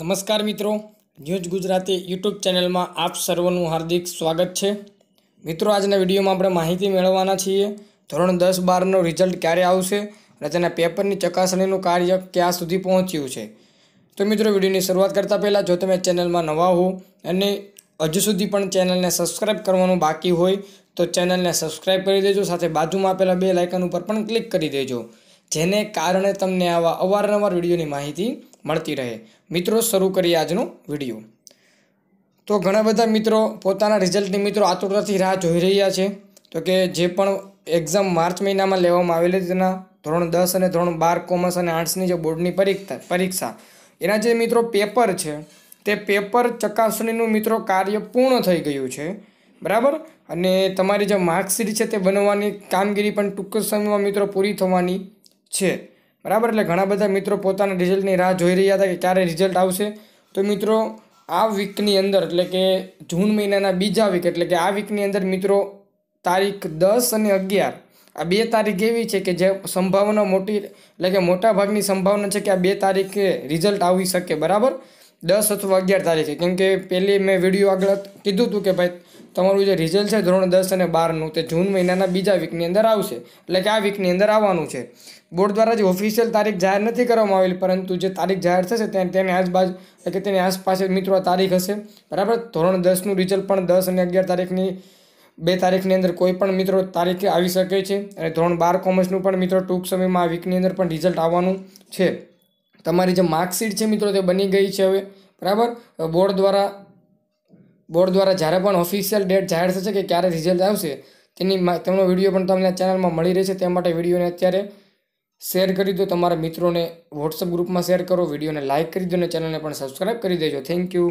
નમસ્કાર મિત્રો news Gujarati YouTube ચેનલમાં આપ સર્વનું હાર્દિક સ્વાગત છે મિત્રો આજના વિડીયોમાં આપણે માહિતી મેળવવાના છીએ ધોરણ દસ બારનો રિઝલ્ટ ક્યારે આવશે અને તેના પેપરની ચકાસણીનું કાર્ય ક્યાં સુધી પહોંચ્યું છે તો મિત્રો વિડીયોની શરૂઆત કરતાં પહેલાં જો તમે ચેનલમાં નવા હો અને હજુ સુધી પણ ચેનલને સબસ્ક્રાઈબ કરવાનું બાકી હોય તો ચેનલને સબસ્ક્રાઈબ કરી દેજો સાથે બાજુમાં આપેલા બે લાઇકન ઉપર પણ ક્લિક કરી દેજો જેને કારણે તમને આવા અવારનવાર વિડીયોની માહિતી મળતી રહે મિત્રો શરૂ કરીએ આજનો વિડીયો તો ઘણા બધા મિત્રો પોતાના રિઝલ્ટની મિત્રો આતુરતાથી રાહ જોઈ રહ્યા છે તો કે જે પણ એક્ઝામ માર્ચ મહિનામાં લેવામાં આવેલી તેના ધોરણ દસ અને ધોરણ બાર કોમર્સ અને આર્ટ્સની જે બોર્ડની પરીક્ષા પરીક્ષા એના જે મિત્રો પેપર છે તે પેપર ચકાસણીનું મિત્રો કાર્ય પૂર્ણ થઈ ગયું છે બરાબર અને તમારી જે માર્કશીટ છે તે બનવાની કામગીરી પણ ટૂંક સમયમાં મિત્રો પૂરી થવાની છે બરાબર એટલે ઘણા બધા મિત્રો પોતાના રિઝલ્ટની રાહ જોઈ રહ્યા હતા કે ક્યારે રિઝલ્ટ આવશે તો મિત્રો આ વીકની અંદર એટલે કે જૂન મહિનાના બીજા વીક એટલે કે આ વીકની અંદર મિત્રો તારીખ દસ અને અગિયાર આ બે તારીખ એવી છે કે જે સંભાવના મોટી એટલે કે મોટાભાગની સંભાવના છે કે આ બે તારીખે રિઝલ્ટ આવી શકે બરાબર દસ અથવા અગિયાર તારીખે કેમ કે પહેલી મેં વિડીયો આગળ કીધું હતું કે ભાઈ તમારું જે રિઝલ્ટ છે ધોરણ દસ અને બારનું તે જૂન મહિનાના બીજા વીકની અંદર આવશે એટલે કે આ વીકની અંદર આવવાનું છે બોર્ડ દ્વારા જે ઓફિશિયલ તારીખ જાહેર નથી કરવામાં આવેલી પરંતુ જે તારીખ જાહેર થશે ત્યાં તેની આજુબાજુ એટલે કે તેની આસપાસ મિત્રો તારીખ હશે બરાબર ધોરણ દસનું રિઝલ્ટ પણ દસ અને અગિયાર તારીખની બે તારીખની અંદર કોઈ પણ મિત્રો તારીખે આવી શકે છે અને ધોરણ બાર કોમર્સનું પણ મિત્રો ટૂંક સમયમાં આ વીકની અંદર પણ રિઝલ્ટ આવવાનું છે તમારી જે માર્કશીટ છે મિત્રો તે બની ગઈ છે હવે બરાબર બોર્ડ દ્વારા બોર્ડ દ્વારા જ્યારે પણ ઓફિશિયલ ડેટ જાહેર થશે કે ક્યારે રિઝલ્ટ આવશે તેની તેમનો વિડીયો પણ તમને ચેનલમાં મળી રહેશે તે માટે વિડીયોને અત્યારે શેર કરી દો તમારા મિત્રોને વોટ્સઅપ ગ્રુપમાં શેર કરો વિડીયોને લાઇક કરી દો અને ચેનલને પણ સબસ્ક્રાઈબ કરી દેજો થેન્ક યુ